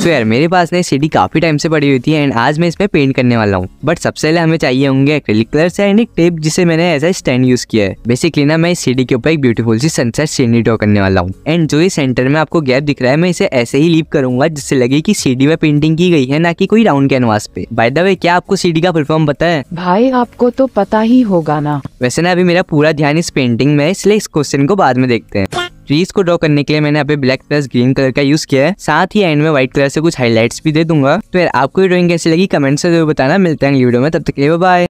सो so यार मेरे पास ना सीडी काफ़ी टाइम से पड़ी हुई थी एंड आज मैं इसमें पेंट करने वाला हूँ बट सबसे पहले हमें चाहिए होंगे एक्रेलिक कलर्स एंड एक टेप जिसे मैंने एज ए स्टैंड यूज किया है बेसिकली ना मैं इस सीडी के ऊपर एक ब्यूटीफुल सी सनसेट सीनरी ड्रॉ करने वाला हूँ एंड जो ये सेंटर में आपको गैप दिख रहा है मैं इसे ऐसे ही लीव करूंगा जिससे लगे की सीडी में पेंटिंग की गई है ना की कोई राउंड कैनवास पे बाय द वे क्या आपको सीडी का परफॉर्म पता है भाई आपको तो पता ही होगा ना वैसे ना अभी मेरा पूरा ध्यान इस पेंटिंग में इसलिए इस क्वेश्चन को बाद में देखते हैं ट्रीज को ड्रॉ करने के लिए मैंने यहाँ पे ब्लैक प्लस ग्रीन कलर का यूज किया है साथ ही एंड में व्हाइट कलर से कुछ हाईलाइट्स भी दे दूंगा तो यार आपको ड्रॉइंग कैसी लगी कमेंट से जरूर बताना मिलते हैं वीडियो में तब तक के लिए बाय